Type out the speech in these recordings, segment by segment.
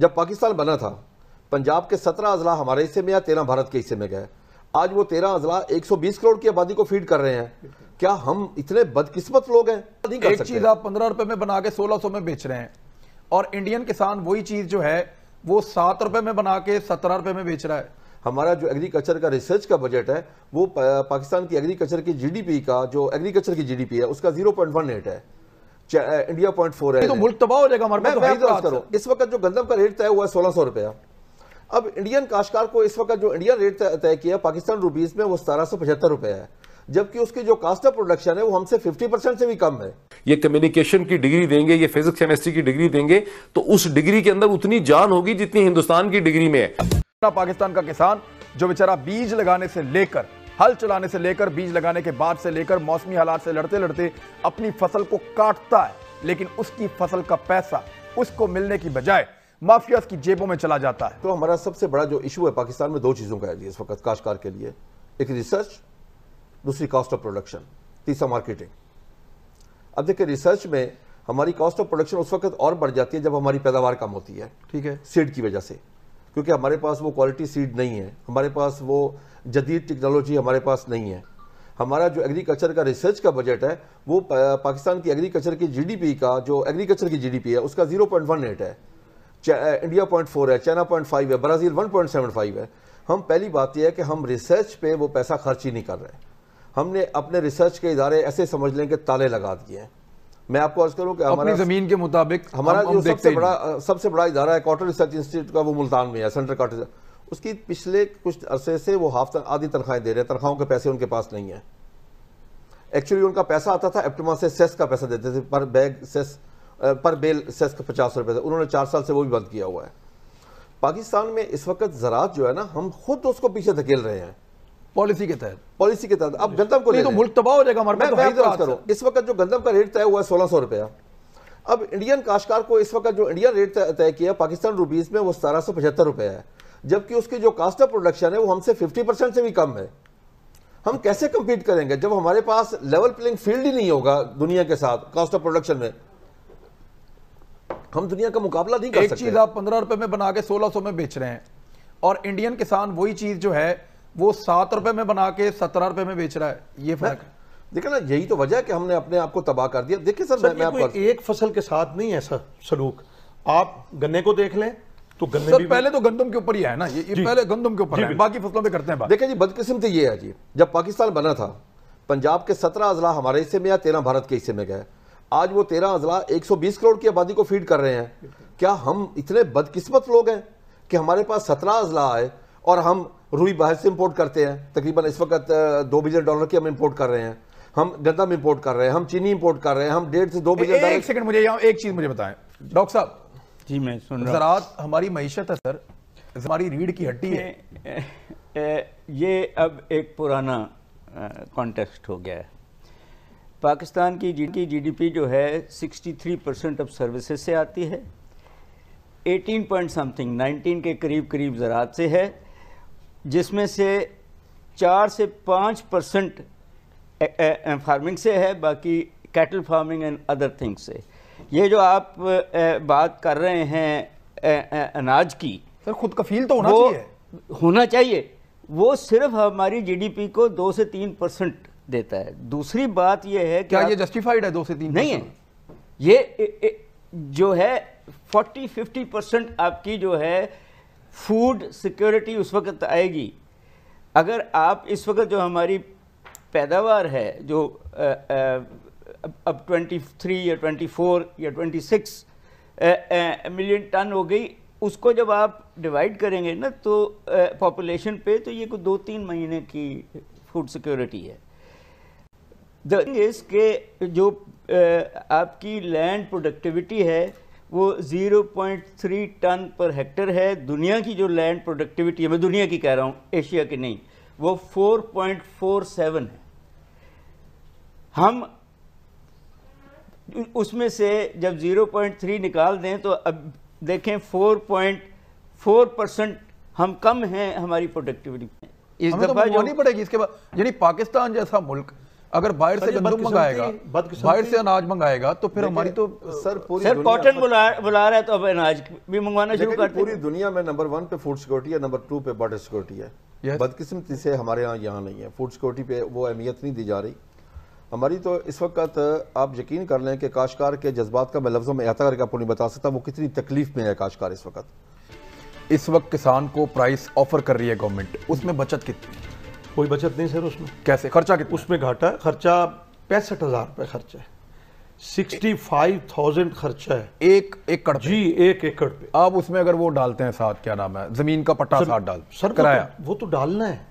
जब पाकिस्तान बना था पंजाब के सत्रह अजला हमारे हिस्से में या तेरह भारत के हिस्से में गए आज वो तेरह अजला एक सौ बीस करोड़ की आबादी को फीड कर रहे हैं क्या हम इतने बदकिस्मत लोग हैं नहीं कर एक चीज आप पंद्रह रुपए में बना के सोलह सौ में बेच रहे हैं और इंडियन किसान वही चीज जो है वो सात रुपए में बना के सत्रह रुपए में बेच रहा है हमारा जो एग्रीकल्चर का रिसर्च का बजट है वो पाकिस्तान की एग्रीकल्चर की जीडीपी का जो एग्रीकल्चर की जीडीपी है उसका जीरो पॉइंट वन एट है इंडिया पॉइंट फोर है तो मुल्क तबाह हो जाएगा हमारे मैं, मैं तो तो करो इस वक्त जो गंदम का रेट तय हुआ है सोलह सौ रुपया अब इंडियन काश्कार को इस वक्त जो इंडियन रेट तय किया पाकिस्तान रुपीज में वो सतारह सौ पचहत्तर रुपया है जबकि उसकी जो कास्ट ऑफ प्रोडक्शन है वो हमसे 50 परसेंट से भी कम है ये कम्युनिकेशन की डिग्री देंगे ये फिजिक्स केमिस्ट्री की डिग्री देंगे तो उस डिग्री के अंदर उतनी जान होगी जितनी हिंदुस्तान की डिग्री में है पाकिस्तान का किसान जो बेचारा बीज लगाने से लेकर हल चलाने से लेकर बीज लगाने के बाद से लेकर मौसमी हालात से लड़ते लड़ते अपनी फसल को काटता है लेकिन उसकी फसल का पैसा उसको मिलने की बजाय माफिया की जेबों में चला जाता है तो हमारा सबसे बड़ा जो इशू है पाकिस्तान में दो चीज़ों का है इस वक्त काश्तकार के लिए एक रिसर्च दूसरी कॉस्ट ऑफ प्रोडक्शन तीसरा मार्केटिंग अब देखिए रिसर्च में हमारी कॉस्ट ऑफ प्रोडक्शन उस वक्त और बढ़ जाती है जब हमारी पैदावार कम होती है ठीक है सीड की वजह से क्योंकि हमारे पास वो क्वालिटी सीड नहीं है हमारे पास वो जदीद टेक्नोलॉजी हमारे पास नहीं है हमारा जो एग्रीकल्चर का रिसर्च का बजट है वो पाकिस्तान की एग्रीकल्चर की जीडीपी का जो एग्रीकल्चर की जीडीपी है उसका जीरो पॉइंट वन एट है इंडिया पॉइंट फोर है चाइना पॉइंट फाइव है Brazil one point seven five है हम पहली बात यह है कि हम रिसर्च पे वो पैसा खर्च ही नहीं कर रहे हमने अपने रिसर्च के इदारे ऐसे समझ लें कि ताले लगा दिए हैं मैं आपको अर्ज करूँ कि हमारी जमीन के मुताबिक हमारा हम, जो सबसे बड़ा सबसे बड़ा इदारा है कॉटन रिसर्च इंस्टीट्यूट का वो मुल्तान में है सेंट्रल कॉटन उसकी पिछले कुछ अरसे से वो हाफ आधी तनख्वाहें दे रहे हैं तनख्वाहों के पैसे उनके पास नहीं है एक्चुअली उनका पैसा आता था एप्टमा से सेस का पैसा देते थे पर बैग सेस पर बेल सेस का पचास रुपये था उन्होंने चार साल से वो भी बंद किया हुआ है पाकिस्तान में इस वक्त ज़रात जो है ना हम खुद उसको पीछे धकेल रहे हैं पॉलिसी के तहत पॉलिसी के तहत अब गंदम को तो मुल्क तबाह हो जाएगा हमारे पास तो करो इस वक्त जो गंदम का रेट तय हुआ है सोलह सौ रुपया अब इंडियन काश्कार को इस वक्त जो इंडियन रेट तय किया पाकिस्तान रुपीज़ में वो सतारह सौ पचहत्तर रुपया है जबकि उसकी जो कास्ट ऑफ प्रोडक्शन है वो हमसे फिफ्टी परसेंट से भी कम है हम कैसे कम्पीट करेंगे जब हमारे पास लेवल प्लेइंग फील्ड ही नहीं होगा दुनिया के साथ कास्ट ऑफ प्रोडक्शन में हम दुनिया का मुकाबला नहीं कर सकते चीज़ आप पंद्रह रुपए में बना के सोलह सौ में बेच रहे हैं और इंडियन किसान वही चीज़ जो है वो सात रुपए में बना के सत्रह रुपए में बेच रहा है ये फर्क है देखिए ना यही तो वजह है कि हमने अपने आप को तबाह कर दिया देखिए सर, सर मैं, मैं कोई एक फसल के साथ नहीं है सर सलूक आप गन्ने को देख लें तो गन्ने सर, भी पहले तो गंदम के ऊपर ही है ना ये, ये पहले गंदम के ऊपर बाकी फसलों पे करते हैं देखिए जी बदकिस्मती ये है जी जब पाकिस्तान बना था पंजाब के सत्रह अजला हमारे हिस्से में या तेरह भारत के हिस्से में गए आज वो तेरह अजला 120 करोड़ की आबादी को फीड कर रहे हैं क्या हम इतने बदकिस्मत लोग हैं कि हमारे पास सत्रह अजला आए और हम रुई बाहर से इम्पोर्ट करते हैं तकरीबन इस वक्त दो बिलियन डॉलर की हम इम्पोर्ट कर रहे हैं हम गंदम इम्पोर्ट कर रहे हैं हम चीनी इम्पोर्ट कर रहे हैं हम डेढ़ से दो बिलियन डॉलर सेकंड मुझे यहाँ एक चीज़ मुझे बताएं डॉक्टर साहब जी मैं सुन रहा ज़रात हमारी मीशत है सर हमारी रीढ़ की हड्डी है ये अब एक पुराना कॉन्टेक्स्ट हो गया है पाकिस्तान की जी डी जीडीपी जो है 63 परसेंट अब सर्विसेज से आती है 18 पॉइंट समथिंग 19 के करीब करीब ज़रात से है जिसमें से चार से पाँच परसेंट फार्मिंग से है बाकी cattle farming and other things से ये जो आप बात कर रहे हैं अनाज की सर खुद कफील तो होना चाहिए होना चाहिए वो सिर्फ हमारी जीडीपी को दो से तीन परसेंट देता है दूसरी बात यह है कि क्या ये जस्टिफाइड है दो से तीन नहीं है ये ए, ए, जो है फोर्टी फिफ्टी परसेंट आपकी जो है फूड सिक्योरिटी उस वक्त आएगी अगर आप इस वक्त जो हमारी पैदावार है जो आ, आ, अब ट्वेंटी थ्री या ट्वेंटी फोर या ट्वेंटी सिक्स मिलियन टन हो गई उसको जब आप डिवाइड करेंगे ना तो पॉपुलेशन पे तो ये कुछ दो तीन महीने की फूड सिक्योरिटी है द इसके जो आ, आपकी लैंड प्रोडक्टिविटी है वो 0.3 टन पर हेक्टर है दुनिया की जो लैंड प्रोडक्टिविटी है मैं दुनिया की कह रहा हूँ एशिया की नहीं वो 4.47 है हम उसमें से जब 0.3 निकाल दें तो अब देखें 4.4 परसेंट हम कम हैं हमारी प्रोडक्टिविटी में इस तो दफा तो जो नहीं पड़ेगी इसके बाद यानी पाकिस्तान जैसा मुल्क अगर बाहर से गंदम मंगाएगा बाहर से अनाज मंगाएगा तो फिर हमारी तो सर पूरी सर कॉटन बुला बुला रहा है तो अब अनाज भी मंगवाना शुरू कर पूरी दुनिया में नंबर वन पे फूड सिक्योरिटी है नंबर टू पे बॉर्डर सिक्योरिटी है बदकिस्मती से हमारे यहाँ यहाँ नहीं है फूड सिक्योरिटी पे वो अहमियत नहीं दी जा रही हमारी तो इस वक्त आप यकीन कर लें कि काशकार के जज्बात का मैं लफ्ज़ों में अहता करके आपको नहीं बता सकता वो कितनी तकलीफ में है काशकार इस वक्त इस वक्त किसान को प्राइस ऑफर कर रही है गवर्नमेंट उसमें बचत कितनी कोई बचत नहीं सर उसमें कैसे खर्चा कितना उसमें घाटा खर्चा पैंसठ हज़ार रुपये खर्चा है सिक्सटी फाइव थाउजेंड खर्चा है एक एकड़ जी एक एकड़ पे आप उसमें अगर वो डालते हैं साथ क्या नाम है ज़मीन का पट्टा साथ डाल सर कराया वो तो, वो तो डालना है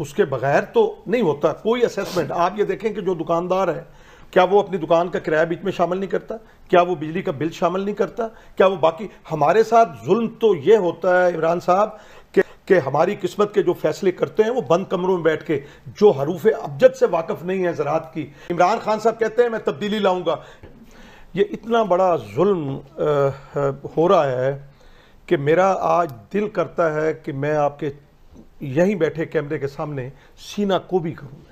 उसके बगैर तो नहीं होता कोई असेसमेंट आप ये देखें कि जो दुकानदार है क्या वो अपनी दुकान का किराया बीच में शामिल नहीं करता क्या वो बिजली का बिल शामिल नहीं करता क्या वो बाकी हमारे साथ जुल्म तो ये होता है इमरान साहब कि कि हमारी किस्मत के जो फैसले करते हैं वो बंद कमरों में बैठ के जो हरूफ अबजद से वाकफ़ नहीं है ज़रात की इमरान खान साहब कहते हैं मैं तब्दीली लाऊंगा ये इतना बड़ा जुल्म हो रहा है कि मेरा आज दिल करता है कि मैं आपके यहीं बैठे कैमरे के सामने सीना को भी करूँ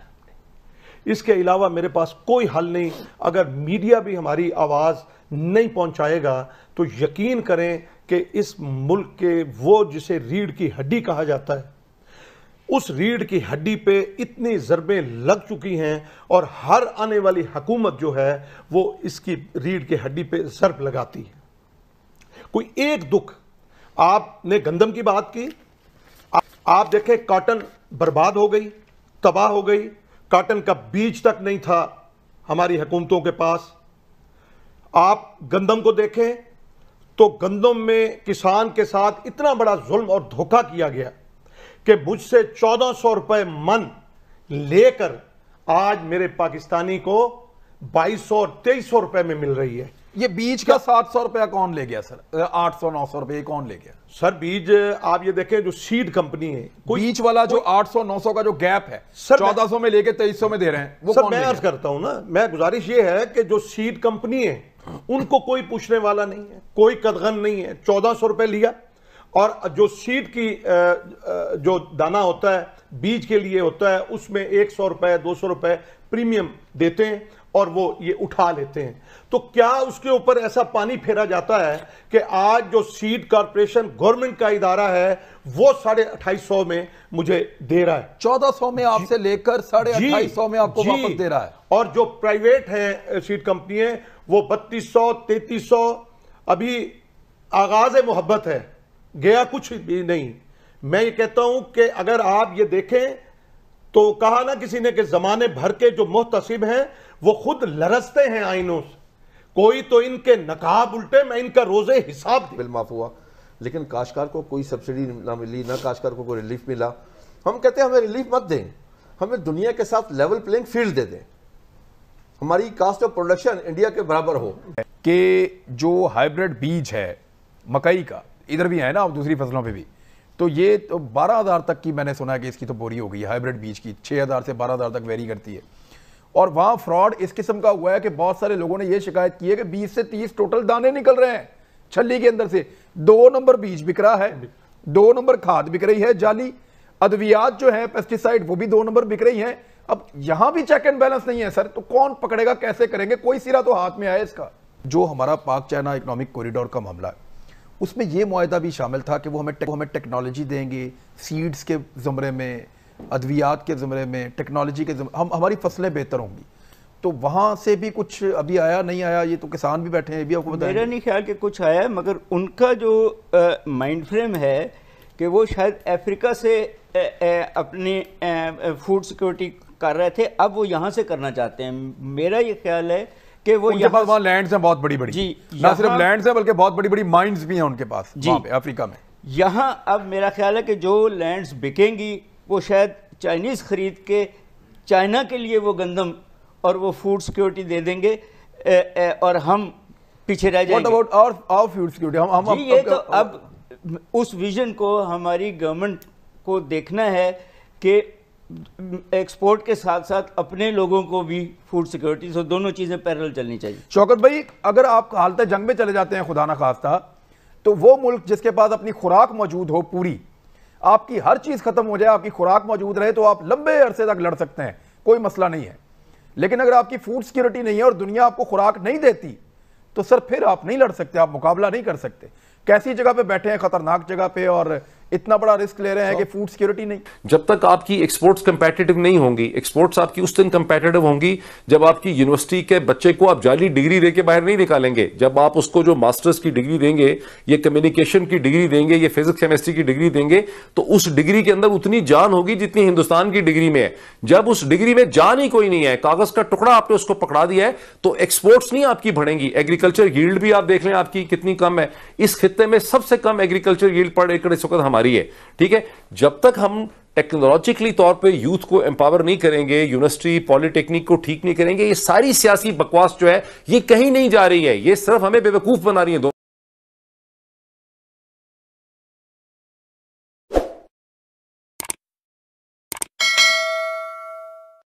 इसके अलावा मेरे पास कोई हल नहीं अगर मीडिया भी हमारी आवाज़ नहीं पहुंचाएगा तो यकीन करें कि इस मुल्क के वो जिसे रीढ़ की हड्डी कहा जाता है उस रीढ़ की हड्डी पे इतनी ज़रबें लग चुकी हैं और हर आने वाली हकूमत जो है वो इसकी रीढ़ की हड्डी पे ज़रब लगाती है कोई एक दुख आपने गंदम की बात की आ, आप देखें काटन बर्बाद हो गई तबाह हो गई काटन का बीज तक नहीं था हमारी हुकूमतों के पास आप गंदम को देखें तो गंदम में किसान के साथ इतना बड़ा जुल्म और धोखा किया गया कि मुझसे चौदह सौ रुपए मन लेकर आज मेरे पाकिस्तानी को बाईस सौ और तेईस सौ रुपए में मिल रही है ये बीज का सात सौ रुपया कौन ले गया सर आठ सौ नौ सौ रुपये कौन ले गया सर बीज आप ये देखें जो सीड कंपनी है कोई बीज वाला जो आठ सौ नौ सौ का जो गैप है सर चौदह सौ में लेके तेईस सौ में दे रहे हैं वो सर मैं अर्ज करता हूं ना मैं गुजारिश ये है कि जो सीड कंपनी है उनको कोई पूछने वाला नहीं है कोई कदगन नहीं है चौदह सौ रुपये लिया और जो सीड की जो दाना होता है बीज के लिए होता है उसमें एक सौ रुपये दो सौ रुपये प्रीमियम देते हैं और वो ये उठा लेते हैं तो क्या उसके ऊपर ऐसा पानी फेरा जाता है कि आज जो सीड कारपोरेशन गवर्नमेंट का इदारा है वो साढ़े अट्ठाईस सौ में मुझे दे रहा है चौदह सौ में आपसे लेकर साढ़े अट्ठाईस सौ में आपको वापस दे रहा है और जो प्राइवेट है सीड कंपनी है वो बत्तीस सौ तैतीस सौ अभी आगाज मोहब्बत है गया कुछ भी नहीं मैं ये कहता हूं कि अगर आप ये देखें तो कहा ना किसी ने कि जमाने भर के जो मुहतसिब हैं वो खुद लरसते हैं आइनों से कोई तो इनके नकाब उल्टे मैं इनका रोजे हिसाब बिल माफ हुआ लेकिन काशकार को कोई सब्सिडी ना मिली ना काशकार को कोई रिलीफ मिला हम कहते हैं हमें रिलीफ मत दें हमें दुनिया के साथ लेवल प्लेइंग फील्ड दे दें हमारी कास्ट ऑफ प्रोडक्शन इंडिया के बराबर हो कि जो हाइब्रिड बीज है मकई का इधर भी है ना आप दूसरी फसलों पे भी तो ये तो बारह हज़ार तक की मैंने सुना है कि इसकी तो बोरी हो गई हाइब्रिड बीज की छह हज़ार से बारह हज़ार तक वेरी करती है और वहां फ्रॉड इस किस्म का हुआ है कि बहुत सारे लोगों ने यह शिकायत की है कि बीस से तीस टोटल दाने निकल रहे हैं छली के अंदर से दो नंबर बीज बिक रहा है दो नंबर खाद बिक रही है जाली अद्वियात जो है पेस्टिसाइड वो भी दो नंबर बिक रही है अब यहां भी चेक एंड बैलेंस नहीं है सर तो कौन पकड़ेगा कैसे करेंगे कोई सिरा तो हाथ में आया इसका जो हमारा पाक चाइना इकोनॉमिक कॉरिडोर का मामला है उसमें यह मुआदा भी शामिल था कि वो हमें वो हमें टेक्नोलॉजी देंगे सीड्स के ज़मरे में अद्वियात के ज़मरे में टेक्नोलॉजी के हम हमारी फसलें बेहतर होंगी तो वहाँ से भी कुछ अभी आया नहीं आया ये तो किसान भी बैठे हैं भी आपको मेरा नहीं ख्याल कि कुछ आया है मगर उनका जो माइंड फ्रेम है कि वो शायद अफ्रीका से अपने फूड सिक्योरिटी कर रहे थे अब वो यहाँ से करना चाहते हैं मेरा ये ख्याल है कि वो उनके पास वहाँ लैंड्स हैं बहुत बड़ी बड़ी जी ना सिर्फ लैंड्स हैं बल्कि बहुत बड़ी बड़ी माइंड भी हैं उनके पास जी अफ्रीका में यहाँ अब मेरा ख्याल है कि जो लैंड्स बिकेंगी वो शायद चाइनीज़ ख़रीद के चाइना के लिए वो गंदम और वो फूड सिक्योरिटी दे देंगे ए, ए, और हम पीछे रह जाएंगे अबाउट और our, फूड सिक्योरिटी हम हम जी, ये तो अब उस विजन को हमारी गवर्नमेंट को देखना है कि एक्सपोर्ट के साथ साथ अपने लोगों को भी फूड सिक्योरिटी तो दोनों चीज़ें पैरल चलनी चाहिए शौकत भाई अगर आप हालत जंग में चले जाते हैं खुदा ना खास्ता तो वो मुल्क जिसके पास अपनी खुराक मौजूद हो पूरी आपकी हर चीज़ खत्म हो जाए आपकी खुराक मौजूद रहे तो आप लंबे अरसे तक लड़ सकते हैं कोई मसला नहीं है लेकिन अगर आपकी फूड सिक्योरिटी नहीं है और दुनिया आपको खुराक नहीं देती तो सर फिर आप नहीं लड़ सकते आप मुकाबला नहीं कर सकते कैसी जगह पे बैठे हैं खतरनाक जगह पे और इतना बड़ा रिस्क ले रहे हैं कि फूड तो- सिक्योरिटी नहीं जब तक आपकी एक्सपोर्ट्स कंपेटेटिव नहीं होंगी एक्सपोर्ट्स आपकी उस दिन कंपेटेटिव होंगी जब आपकी यूनिवर्सिटी के बच्चे को आप जाली डिग्री दे बाहर नहीं निकालेंगे जब आप उसको जो मास्टर्स की डिग्री देंगे ये कम्युनिकेशन की डिग्री देंगे ये फिजिक्स केमिस्ट्री की डिग्री देंगे तो उस डिग्री के अंदर उतनी जान होगी जितनी हिंदुस्तान की डिग्री में है जब उस डिग्री में जान ही कोई नहीं है कागज का टुकड़ा आपने उसको पकड़ा दिया है तो एक्सपोर्ट्स नहीं आपकी बढ़ेंगी एग्रीकल्चर यील्ड भी आप देख लें आपकी कितनी कम है इस खत्ते में सबसे कम एग्रीकल्चर यील्ड पर एकड़ इस वक्त हमारे हमारी है ठीक है जब तक हम टेक्नोलॉजिकली तौर पे यूथ को एम्पावर नहीं करेंगे यूनिवर्सिटी पॉलिटेक्निक को ठीक नहीं करेंगे ये सारी सियासी बकवास जो है ये कहीं नहीं जा रही है ये सिर्फ हमें बेवकूफ बना रही है